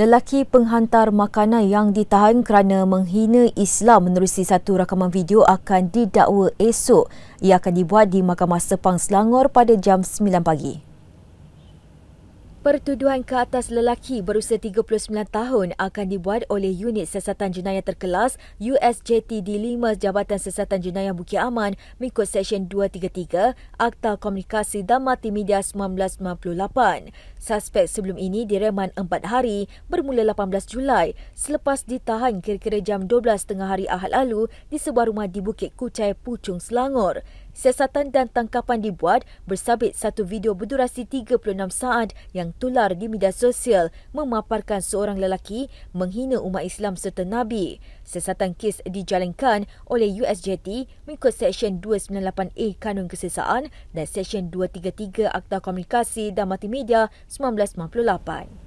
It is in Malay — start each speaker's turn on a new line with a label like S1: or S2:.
S1: Lelaki penghantar makanan yang ditahan kerana menghina Islam menerusi satu rakaman video akan didakwa esok. Ia akan dibuat di Mahkamah Sepang Selangor pada jam 9 pagi. Pertuduhan ke atas lelaki berusia 39 tahun akan dibuat oleh unit siasatan jenayah terkelas USJT di 5 Jabatan Siasatan Jenayah Bukit Aman mengikut Seksyen 233 Akta Komunikasi dan Multimedia 1998. Suspek sebelum ini direman 4 hari bermula 18 Julai selepas ditahan kira-kira jam 12.30 hari Ahad lalu di sebuah rumah di Bukit Kucai, Puchong, Selangor siasatan dan tangkapan dibuat bersabit satu video berdurasi 36 saat yang tular di media sosial memaparkan seorang lelaki menghina umat Islam serta Nabi. Siasatan kes dijalankan oleh USJT mengikut Seksyen 298A Kanun Kesesaan dan Seksyen 233 Akta Komunikasi dan Multimedia 1998.